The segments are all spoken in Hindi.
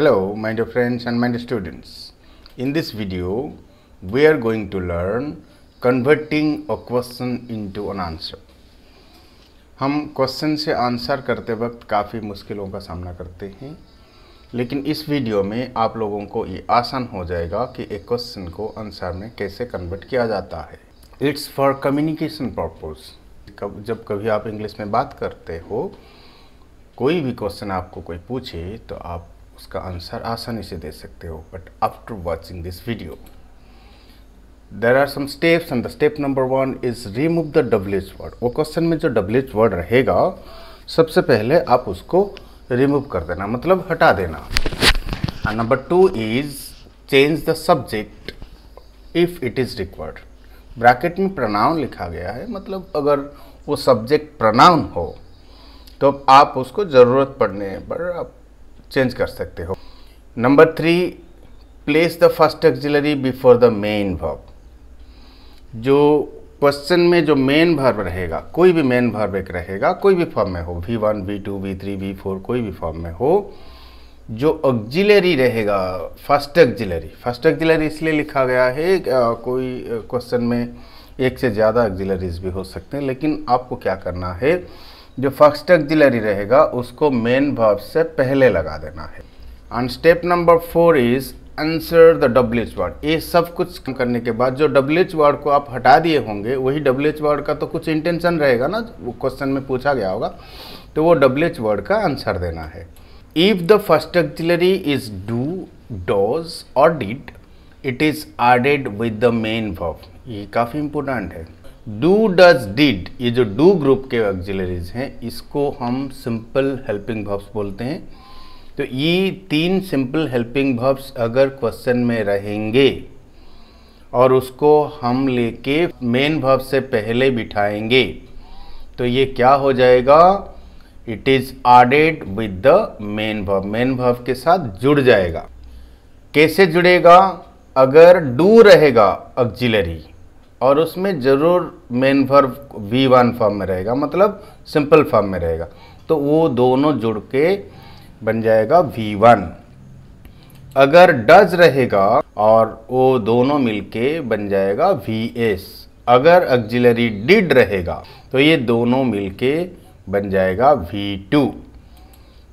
Hello my dear friends and my dear students. In this video we are going to learn converting a question into an answer. हम क्वेश्चन से आंसर करते वक्त काफ़ी मुश्किलों का सामना करते हैं लेकिन इस वीडियो में आप लोगों को ये आसान हो जाएगा कि एक क्वेश्चन को आंसर में कैसे कन्वर्ट किया जाता है इट्स फॉर कम्युनिकेशन पर्पज़ कब जब कभी आप इंग्लिश में बात करते हो कोई भी क्वेश्चन आपको कोई पूछे तो आप उसका आंसर आसानी से दे सकते हो but after watching this video there are some steps and the step number one is remove the double H word वो क्वेश्चन में जो डबल एच वर्ड रहेगा सबसे पहले आप उसको रिमूव कर देना मतलब हटा देना number two is change the subject if it is required bracket में प्रनाउन लिखा गया है मतलब अगर वो सब्जेक्ट प्रनाउन हो तो आप उसको ज़रूरत पड़ने पर आप चेंज कर सकते हो number three place the first auxiliary before the main verb जो क्वेश्चन में जो मेन वर्ब रहेगा कोई भी मेन वर्ब एक रहेगा कोई भी फॉर्म में हो V one V two V three V four कोई भी फॉर्म में हो जो ऑक्जिलरी रहेगा फर्स्ट एक्जिलरी फर्स्ट एक्जिलरी इसलिए लिखा गया है कोई क्वेश्चन में एक से ज़्यादा एक्जिलरीज भी हो सकते हैं लेकिन आपको क्या करना है जो फर्स्ट एक्जिलरी रहेगा उसको मेन भाव से पहले लगा देना है and step number four is answer the W H word ये सब कुछ करने के बाद जो डब्ल्यू एच वर्ड को आप हटा दिए होंगे वही डब्ल्यू एच वर्ड का तो कुछ इंटेंशन रहेगा ना वो क्वेश्चन में पूछा गया होगा तो वो डब्ल्यू एच वर्ड का आंसर देना है if the first auxiliary is do does और did it is added with the main verb ये काफ़ी इंपोर्टेंट है डू डज डिड ये जो डू ग्रुप के ऑक्जिलरीज हैं इसको हम सिंपल हेल्पिंग वर्ब्स बोलते हैं तो ये तीन सिंपल हेल्पिंग वर्ब्स अगर क्वेश्चन में रहेंगे और उसको हम लेके मेन वर्ब से पहले बिठाएंगे तो ये क्या हो जाएगा it is added with the main verb main verb के साथ जुड़ जाएगा कैसे जुड़ेगा अगर डू रहेगा ऑक्जिलरी और उसमें ज़रूर main form V one form में रहेगा मतलब सिंपल फॉर्म में रहेगा तो वो दोनों जुड़ के बन जाएगा वी वन अगर डज रहेगा और वो दोनों मिलके बन जाएगा वी एस अगर एक्जिलरी डिड रहेगा तो ये दोनों मिलके बन जाएगा वी टू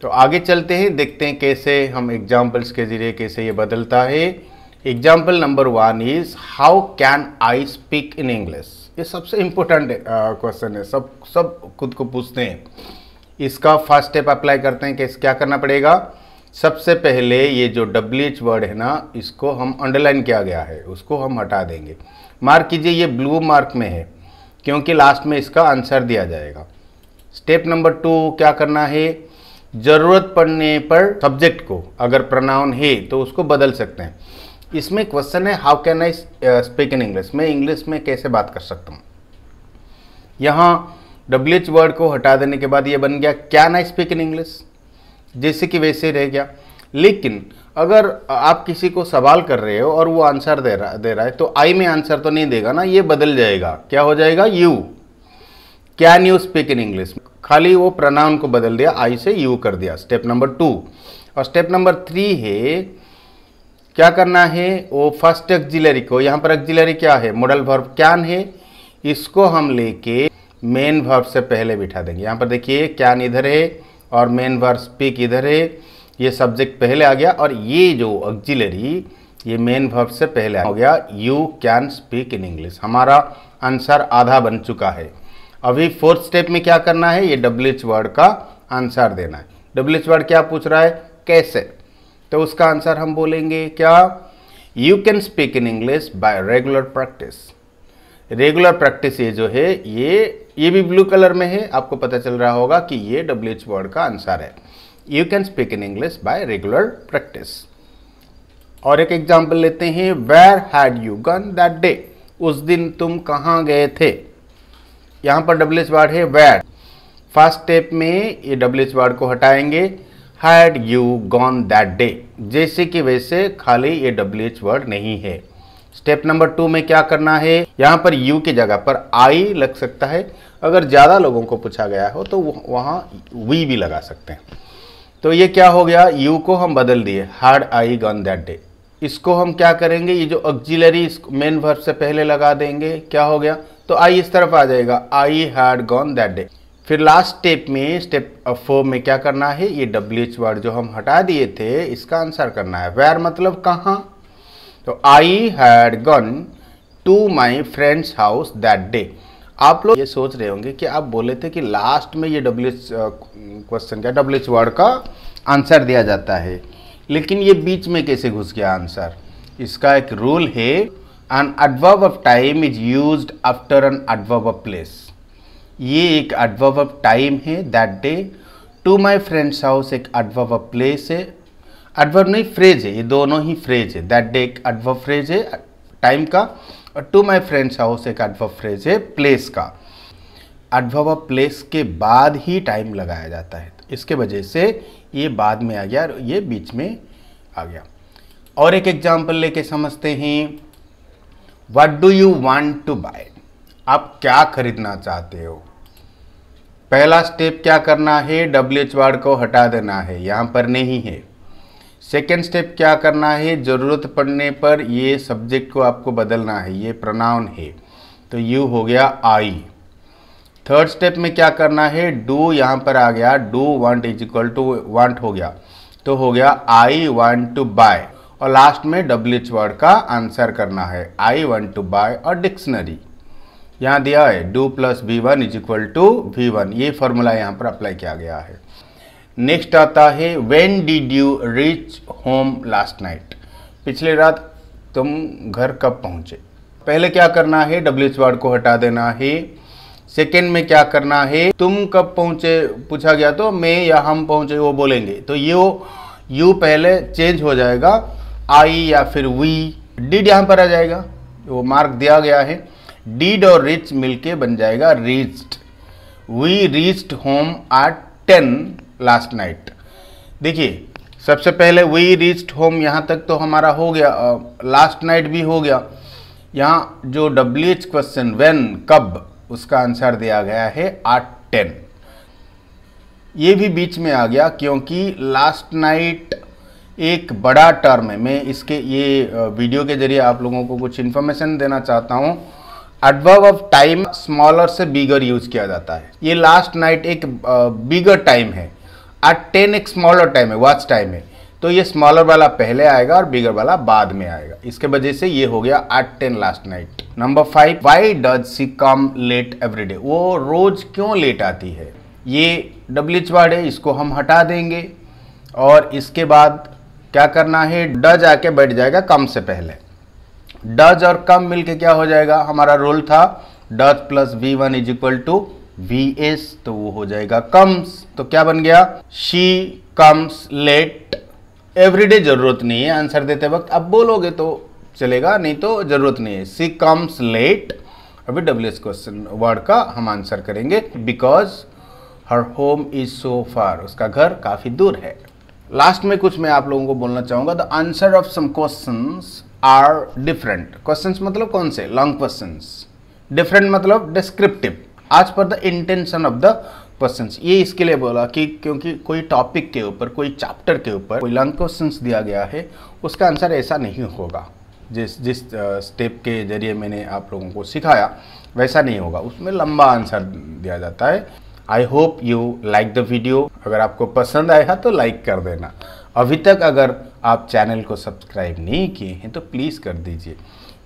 तो आगे चलते हैं देखते हैं कैसे हम एग्जाम्पल्स के ज़रिए कैसे ये बदलता है example number one is how can I speak in English ये सबसे इम्पोर्टेंट क्वेश्चन uh, है सब सब खुद को पूछते हैं इसका फर्स्ट स्टेप अप्लाई करते हैं कि क्या करना पड़ेगा सबसे पहले ये जो डब्ल्यू एच वर्ड है ना इसको हम अंडरलाइन किया गया है उसको हम हटा देंगे मार्क कीजिए ये ब्लू मार्क में है क्योंकि लास्ट में इसका आंसर दिया जाएगा स्टेप नंबर टू क्या करना है ज़रूरत पड़ने पर सब्जेक्ट को अगर प्रनाउन है तो उसको बदल सकते हैं इसमें क्वेश्चन है how can I speak in English मैं इंग्लिश में कैसे बात कर सकता हूँ यहाँ डब्ल्यू एच वर्ड को हटा देने के बाद ये बन गया can I speak in English जैसे कि वैसे रह गया लेकिन अगर आप किसी को सवाल कर रहे हो और वो आंसर दे रहा दे रहा है तो आई में आंसर तो नहीं देगा ना ये बदल जाएगा क्या हो जाएगा you can you speak in English खाली वो प्रनाउन को बदल दिया आई से यू कर दिया स्टेप नंबर टू और स्टेप नंबर थ्री है क्या करना है वो फर्स्ट एक्जिलरी को यहाँ पर एक्जिलरी क्या है मॉडल वर्ब कैन है इसको हम लेके मेन वर्ब से पहले बिठा देंगे यहाँ पर देखिए कैन इधर है और मेन वर्ब स्पीक इधर है ये सब्जेक्ट पहले आ गया और ये जो एक्जिलरी ये मेन वर्ब से पहले हो गया you can speak in English हमारा आंसर आधा बन चुका है अभी फोर्थ स्टेप में क्या करना है ये डब्ल्यू वर्ड का आंसर देना है डब्ल्यू वर्ड क्या पूछ रहा है कैसे तो उसका आंसर हम बोलेंगे क्या you can speak in English by regular practice regular practice ये जो है ये ये भी ब्लू कलर में है आपको पता चल रहा होगा कि ये डब्ल्यू एच वर्ड का आंसर है you can speak in English by regular practice और एक एग्जाम्पल लेते हैं where had you gone that day उस दिन तुम कहाँ गए थे यहाँ पर डब्ल्यू एच वर्ड है वेर फर्स्ट स्टेप में ये डब्ल्यू एच वर्ड को हटाएंगे had you gone that day जैसे कि वैसे खाली ये डब्ल्यू एच वर्ड नहीं है स्टेप नंबर टू में क्या करना है यहाँ पर यू की जगह पर आई लग सकता है अगर ज़्यादा लोगों को पूछा गया हो तो वहाँ वी भी लगा सकते हैं तो ये क्या हो गया यू को हम बदल दिए had I gone that day इसको हम क्या करेंगे ये जो ऑक्जिलरी मेन वर्ब से पहले लगा देंगे क्या हो गया तो आई इस तरफ आ जाएगा I had gone that day फिर लास्ट स्टेप में स्टेप फोर uh, में क्या करना है ये डब्ल्यू एच वर्ड जो हम हटा दिए थे इसका आंसर करना है वेयर मतलब कहाँ तो I had gone to my friend's house that day आप लोग ये सोच रहे होंगे कि आप बोले थे कि लास्ट में ये डब्ल्यू एच क्वेश्चन क्या डब्ल्यू एच वर्ड का आंसर दिया जाता है लेकिन ये बीच में कैसे घुस गया आंसर इसका एक रूल है an adverb of time is used after an adverb of place ये एक एडवर्ब ऑफ टाइम है that day to my friend's house एक एडवर्ब ऑफ प्लेस है एडवर्ब नहीं फ्रेज है ये दोनों ही फ्रेज है दैट डे एक एडवर्ब फ्रेज है टाइम का और टू माई फ्रेंड्स हाउस एक एडवर्ब फ्रेज है प्लेस का एडवर्ब ऑफ प्लेस के बाद ही टाइम लगाया जाता है इसके वजह से ये बाद में आ गया और ये बीच में आ गया और एक एग्जाम्पल लेके समझते हैं what do you want to buy आप क्या खरीदना चाहते हो पहला स्टेप क्या करना है डब्ल्यू एच वार्ड को हटा देना है यहाँ पर नहीं है सेकेंड स्टेप क्या करना है ज़रूरत पड़ने पर ये सब्जेक्ट को आपको बदलना है ये प्रनाउन है तो यू हो गया आई थर्ड स्टेप में क्या करना है डू यहाँ पर आ गया do want is equal to want हो गया तो हो गया आई वांट टू बाय और लास्ट में डब्ल्यू एच वर्ड का आंसर करना है आई वांट टू बाय और डिक्शनरी यहाँ दिया है do plus V one is equal to V one ये फॉर्मूला यहाँ पर अप्लाई किया गया है नेक्स्ट आता है when did you reach home last night पिछले रात तुम घर कब पहुँचे पहले क्या करना है डब्ल्यू एच को हटा देना है सेकेंड में क्या करना है तुम कब पहुँचे पूछा गया तो मैं या हम पहुँचे वो बोलेंगे तो ये वो यू पहले चेंज हो जाएगा आई या फिर वी डिड यहाँ पर आ जाएगा वो मार्क दिया गया है डीड और रिच मिलके बन जाएगा reached we reached home at ten last night देखिए सबसे पहले वी रीच्ड होम यहाँ तक तो हमारा हो गया लास्ट नाइट भी हो गया यहाँ जो डब्ल्यू एच क्वेश्चन वेन कब उसका आंसर दिया गया है आट टेन ये भी बीच में आ गया क्योंकि लास्ट नाइट एक बड़ा टर्म है मैं इसके ये वीडियो के जरिए आप लोगों को कुछ इन्फॉर्मेशन देना चाहता हूँ एडवर्ब ऑफ टाइम स्मॉलर से बिगर यूज किया जाता है ये लास्ट नाइट एक बिगर टाइम है एट टेन एक स्मॉलर टाइम है वॉच टाइम है तो ये स्मॉलर वाला पहले आएगा और बिगर वाला बाद में आएगा इसके वजह से ये हो गया at ten last night number five why does she come late every day वो रोज क्यों लेट आती है ये डब्ल्यू एच वर्ड है इसको हम हटा देंगे और इसके बाद क्या करना है डज आके बैठ जाएगा कम से पहले डज और कम मिलके क्या हो जाएगा हमारा रोल था does plus V one is equal to V S तो वो हो जाएगा कम्स तो क्या बन गया शी कम्स लेट एवरीडे जरूरत नहीं है आंसर देते वक्त अब बोलोगे तो चलेगा नहीं तो जरूरत नहीं है सी कम्स लेट अभी डब्ल्यू एस क्वेश्चन वर्ड का हम आंसर करेंगे because her home is so far उसका घर काफ़ी दूर है लास्ट में कुछ मैं आप लोगों को बोलना चाहूंगा the answer of some questions are different question मतलब कौन से लॉन्ग क्वेश्चन डिफरेंट मतलब descriptive as per the intention of the question ये इसके लिए बोला कि क्योंकि कोई टॉपिक के ऊपर कोई चैप्टर के ऊपर कोई लॉन्ग क्वेश्चन दिया गया है उसका आंसर ऐसा नहीं होगा जिस जिस स्टेप के जरिए मैंने आप लोगों को सिखाया वैसा नहीं होगा उसमें लंबा आंसर दिया जाता है I hope you like the video अगर आपको पसंद आया तो लाइक कर देना अभी तक अगर आप चैनल को सब्सक्राइब नहीं किए हैं तो प्लीज़ कर दीजिए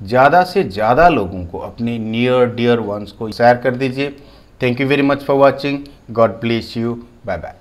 ज़्यादा से ज़्यादा लोगों को अपने नियर डियर वंस को शेयर कर दीजिए thank you very much for watching God bless you bye bye